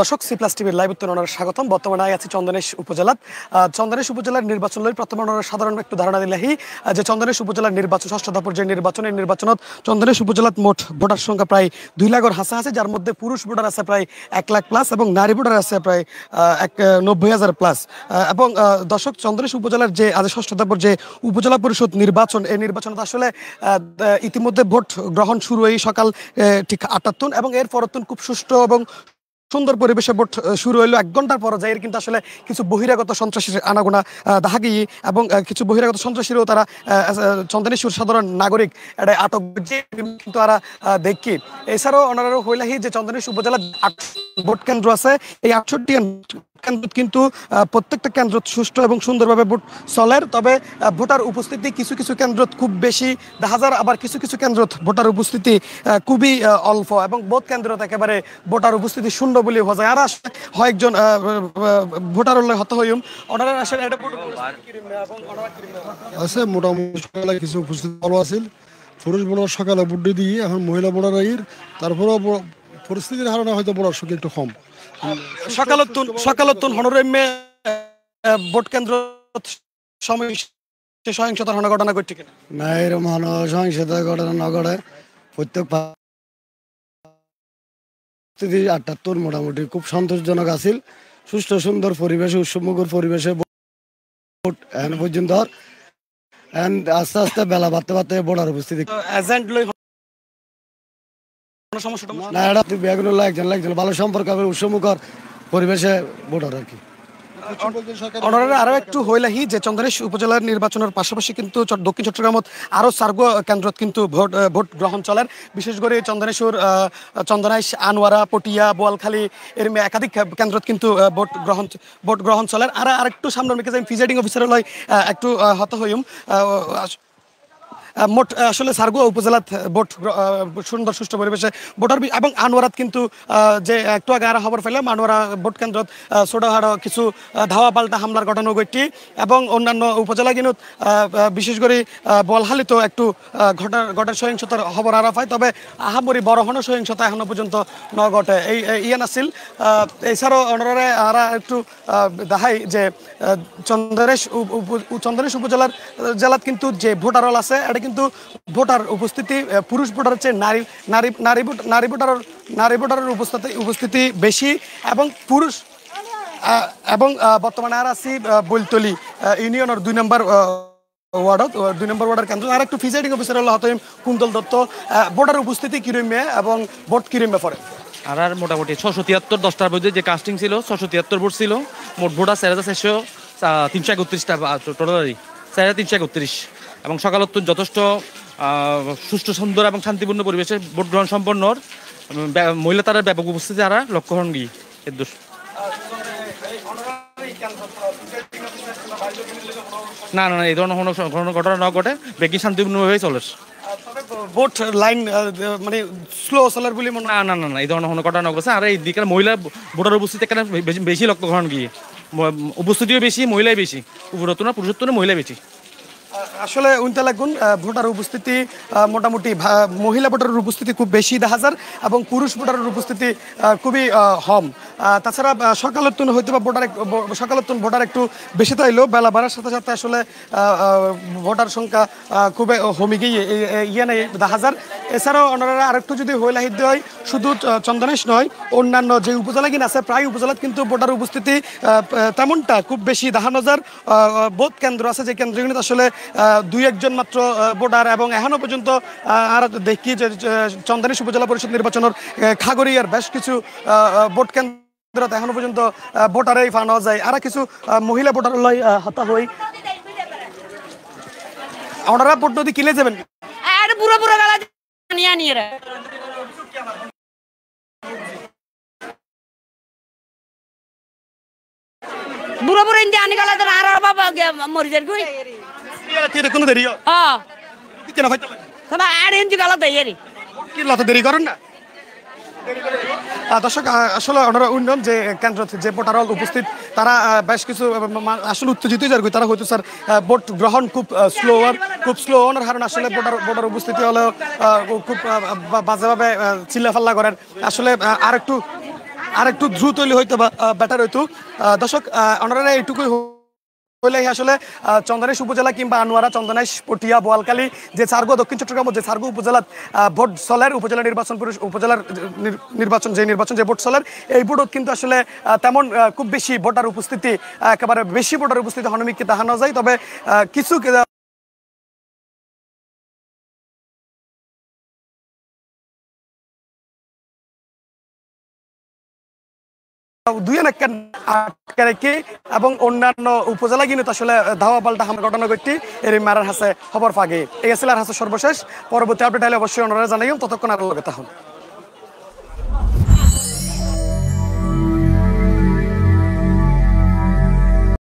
দর্শক C plus টিভির live উত্তর ওনার স্বাগতম বর্তমানে আছি চন্দনেশ উপজেলার চন্দনেশ উপজেলার নির্বাচন লই প্রথম সাধারণ একটু ধারণা দিলেহি যে চন্দনেশ উপজেলার নির্বাচন ষষ্ঠ ধাপর যে নির্বাচন এই নির্বাচনত চন্দনেশ উপজেলাত মোট ভোটার সংখ্যা প্রায় দুই লাখর হাসা আছে যার মধ্যে পুরুষ ভোটার আছে প্রায় এক লাখ প্লাস এবং নারী ভোটার আছে প্রায় এক নব্বই হাজার প্লাস এবং দর্শক চন্দনেশ উপজেলার যে আজ ষষ্ঠ ধাপর যে উপজেলা পরিষদ নির্বাচন এই নির্বাচনত আসলে ইতিমধ্যে ভোট গ্রহণ শুরু এই সকাল ঠিক আটাত্তন এবং এর পরতন খুব সুষ্ঠু এবং সুন্দর পরিবেশে ভোট শুরু হইলো এক ঘন্টার পর্যায়ের কিন্তু আসলে কিছু বহিরাগত সন্ত্রাসীর আনাগোনা গিয়ে এবং কিছু বহিরাগত সন্ত্রাসীরও তারা চন্দনেশ্বর সাধারণ নাগরিক এটা আটক কিন্তু তারা দেখি এছাড়াও ওনারা হইলাহি যে চন্দনেশ্বর উপজেলা ভোট কেন্দ্র আছে এই আটষট্টি কেন্দ্র কিন্তু প্রত্যেকটা কেন্দ্র সুষ্ঠু এবং সুন্দরভাবে ভোট চলের তবে ভোটার উপস্থিতি কিছু কিছু কেন্দ্র খুব বেশি যায় আবার কিছু কিছু কেন্দ্র ভোটার উপস্থিতি খুবই অল্প এবং বোধ কেন্দ্র একেবারে ভোটার উপস্থিতি শূন্য বলে হওয়া যায় আর আসলে হয় ভোটার হলে হত হইম অর্ডারের আসলে আছে মোটামুটি কিছু উপস্থিতি ভালো আছিল পুরুষ বোনার সকালে বুড্ডি দিয়ে এখন মহিলা বোনার তারপরেও পরিস্থিতির হারণে হয়তো বোনার সঙ্গে একটু কম সকালত্তুন সকালত্তুন ভোট কেন্দ্র সময় সহিংসতার ঘটনা ঘটছে কিনা না হন সহিংসতার ঘটনা না ঘটে প্রত্যেক আটাত্তর মোটামুটি খুব সন্তোষজনক আছিল সুস্থ সুন্দর পরিবেশে উৎসবমুখর পরিবেশে ভোট এখন পর্যন্ত আস্তে আস্তে বেলা বাড়তে বাড়তে বোর্ডার উপস্থিতি এজেন্ট কোনো সমস্যা না উপজেলার নির্বাচনের পাশাপাশি কিন্তু দক্ষিণ চট্টগ্রামত আরও সার্গো কেন্দ্রত কিন্তু ভোট ভোট গ্রহণ চলেন বিশেষ করে চন্দনেশ্বর চন্দনাইশ আনোয়ারা পটিয়া বোয়ালখালী এর একাধিক কেন্দ্রত কিন্তু ভোট গ্রহণ ভোট গ্রহণ চলার আর আরেকটু সামনে ফিজাইডিং অফিসার লয় একটু হত হইম মোট আসলে সারগুয়া উপজেলার ভোট সুন্দর সুষ্ঠু পরিবেশে ভোটার এবং আনোয়ারাত কিন্তু যে একটু আগে আর খবর ফেলাম আনোয়ারা ভোট কেন্দ্রত ছোটোখাটো কিছু ধাওয়া পাল্টা হামলার ঘটনা ঘটি এবং অন্যান্য উপজেলা কিন্তু বিশেষ করে বলহালিত একটু ঘটার ঘটার সহিংসতার খবর আরা হয় তবে আহামরি বড় সহিংসতা এখনও পর্যন্ত ন ঘটে এই ইয়ান আসিল এছাড়াও অনারে আরা একটু দেখাই যে চন্দ্রেশ চন্দ্রেশ উপজেলার জেলাত কিন্তু যে ভোটারল আছে এটা কিন্তু ভোটার উপস্থিতি পুরুষ ভোটার চেয়ে নারী নারী নারী নারী ভোটার নারী ভোটারের উপস্থিতি উপস্থিতি বেশি এবং পুরুষ এবং বর্তমানে আর আসি বৈলতলি ইউনিয়নের দুই নম্বর ওয়ার্ডত দুই নম্বর ওয়ার্ডের কেন্দ্র আর একটু ফিজাইডিং অফিসার হল হতম কুন্দল দত্ত ভোটার উপস্থিতি কিরমে এবং ভোট কিরমে পরে আর আর মোটামুটি ছশো তিয়াত্তর দশটার মধ্যে যে কাস্টিং ছিল ছশো তিয়াত্তর ভোট ছিল মোট ভোটার চার হাজার চারশো তিনশো একত্রিশটা টোটালি চার হাজার তিনশো একত্রিশ এবং সকালোত্তর যথেষ্ট সুষ্ঠু সুন্দর এবং শান্তিপূর্ণ পরিবেশে ভোট গ্রহণ সম্পন্ন মহিলা তারা ব্যাপক উপস্থিতি তারা লক্ষ্য হন গিয়ে এর দোষ না না এই ধরনের কোনো ঘটনা না ঘটে বেগি শান্তিপূর্ণভাবেই চলে ভোট লাইন মানে স্লো চলার বলে না না না এই ধরনের কোনো ঘটনা ঘটেছে আর এই দিকে মহিলা ভোটার উপস্থিতি এখানে বেশি লক্ষ্য গ্রহণ গিয়ে উপস্থিতিও বেশি মহিলাই বেশি উপরতনা পুরুষত্ব মহিলাই বেশি আসলে উনতে লাগুন ভোটার উপস্থিতি মোটামুটি মহিলা ভোটারের উপস্থিতি খুব বেশি দেখা যার এবং পুরুষ ভোটারের উপস্থিতি খুবই হম তাছাড়া সকালোত্তন হয়তো বা ভোটার সকালের ভোটার একটু বেশি তাইলেও বেলা বাড়ার সাথে সাথে আসলে ভোটার সংখ্যা খুবই হমে গিয়ে ইয়ে নেই দেখা যার এছাড়াও ওনারা আরেকটু যদি হৈলাহিত হয় শুধু চন্দনেশ নয় অন্যান্য যে উপজেলা কিন্তু আছে প্রায় উপজেলাত কিন্তু ভোটার উপস্থিতি তেমনটা খুব বেশি দেখা নজার বোধ কেন্দ্র আছে যে কেন্দ্রগুলিতে আসলে দুই একজন মাত্র ভোটার এবং এখনও পর্যন্ত আর দেখি যে চন্দানিশ উপজেলা পরিষদ নির্বাচনের খাগড়িয়ার বেশ কিছু ভোট কেন্দ্র এখনো পর্যন্ত ভোটারেই ফানো যায় আর কিছু মহিলা ভোটার লাই হতা হই ওনারা ভোট নদী কিলে যাবেন বুড়ো বুড়ো ইন্ডিয়া আনি গেল আর বাবা মরি যাবি দর্শক আসলে ওনারা উন্নয়ন যে কেন্দ্র যে ভোটারল উপস্থিত তারা বেশ কিছু আসলে উত্তেজিতই যার তারা হয়তো স্যার ভোট গ্রহণ খুব স্লো খুব স্লো ওনার কারণ আসলে ভোটার ভোটার উপস্থিতি হলেও খুব বাজেভাবে চিল্লাফাল্লা করেন আসলে আর একটু আর একটু দ্রুত হইলে হয়তো বেটার হইতো দর্শক ওনারা এইটুকুই হইলেই আসলে চন্দনেশ উপজেলা কিংবা আনোয়ারা চন্দনেশ পটিয়া বোয়ালকালী যে সার্গো দক্ষিণ চট্টগ্রাম যে সার্গো উপজেলা ভোট সলের উপজেলা নির্বাচন উপজেলার নির্বাচন যে নির্বাচন যে ভোট সলের এই ভোটত কিন্তু আসলে তেমন খুব বেশি ভোটার উপস্থিতি একেবারে বেশি ভোটার উপস্থিতি হনমিককে দেখা না যায় তবে কিছু দুই এবং অন্যান্য উপজেলা কিন্তু আসলে ধাওয়া পাল্টা হামলা ঘটনা করতে এর মারার হাসে খবর ফাগে এই এসএলআর হাসে সর্বশেষ পরবর্তী আপডেট হলে অবশ্যই অনুরোধ জানাই ততক্ষণ আর লগে তখন